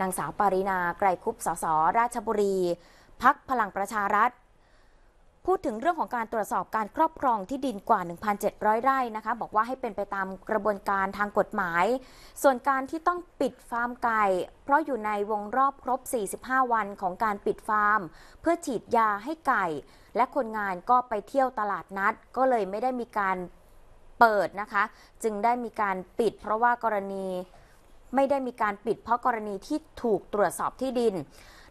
นางสาว ปารินาไกรคุปสสราชบุรี พักพลังประชารัฐ พูดถึงเรื่องของการตรวจสอบการครอบครองที่ดินกว่า 1,700 ไร่นะคะ บอกว่าให้เป็นไปตามกระบวนการทางกฎหมาย ส่วนการที่ต้องปิดฟาร์มไก่ เพราะอยู่ในวงรอบครบ 45 วันของการปิดฟาร์ม เพื่อฉีดยาให้ไก่และคนงานก็ไปเที่ยวตลาดนัดก็เลยไม่ได้มีการเปิดนะคะ จึงได้มีการปิด เพราะว่ากรณีไม่ได้มีการปิดเพราะกรณีที่ถูกตรวจสอบที่ดิน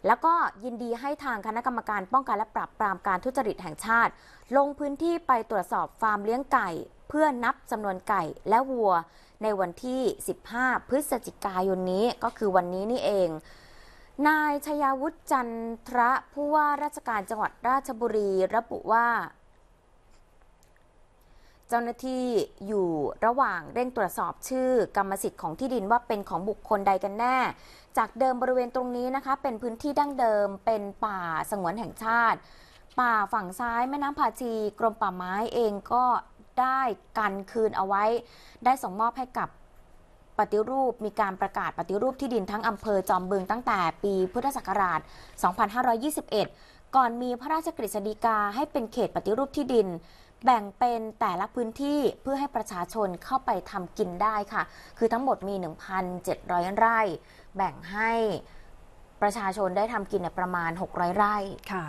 แล้วก็ยินดีให้ทางคณะกรรมการป้องกันและปราบปรามการทุจริตแห่งชาติ ลงพื้นที่ไปตรวจสอบฟาร์มเลี้ยงไก่เพื่อนับจำนวนไก่และวัว ในวันที่ 15 พฤศจิกายนนี้ก็คือวันนี้นี่เอง นายชยาวุฒิจันทระผู้ว่าราชการจังหวัดราชบุรีระบุว่าเจ้าหน้าที่อยู่ระหว่างเร่งตรวจสอบชื่อกรรมสิทธิ์ของที่ดินว่าเป็นของบุคคลใดกันแน่ จากเดิมบริเวณตรงนี้นะคะเป็นพื้นที่ดั้งเดิมเป็นป่าสงวนแห่งชาติ ป่าฝั่งซ้ายแม่น้ำพาชี กรมป่าไม้เองก็ได้กันคืนเอาไว้ ได้ส่งมอบให้กับปฏิรูปมีการประกาศปฏิรูปที่ดินทั้งอำเภอจอมบึงตั้งแต่ปีพุทธศักราช 2521 ก่อนมีพระราชกฤษฎีกา ให้เป็นเขตปฏิรูปที่ดินแบ่งเป็นแต่ละพื้นที่เพื่อให้ประชาชนเข้าไปทำกินได้ค่ะ คือทั้งหมดมี 1,700ไร่ แบ่งให้ประชาชนได้ทำกินประมาณ 600ไร่ค่ะ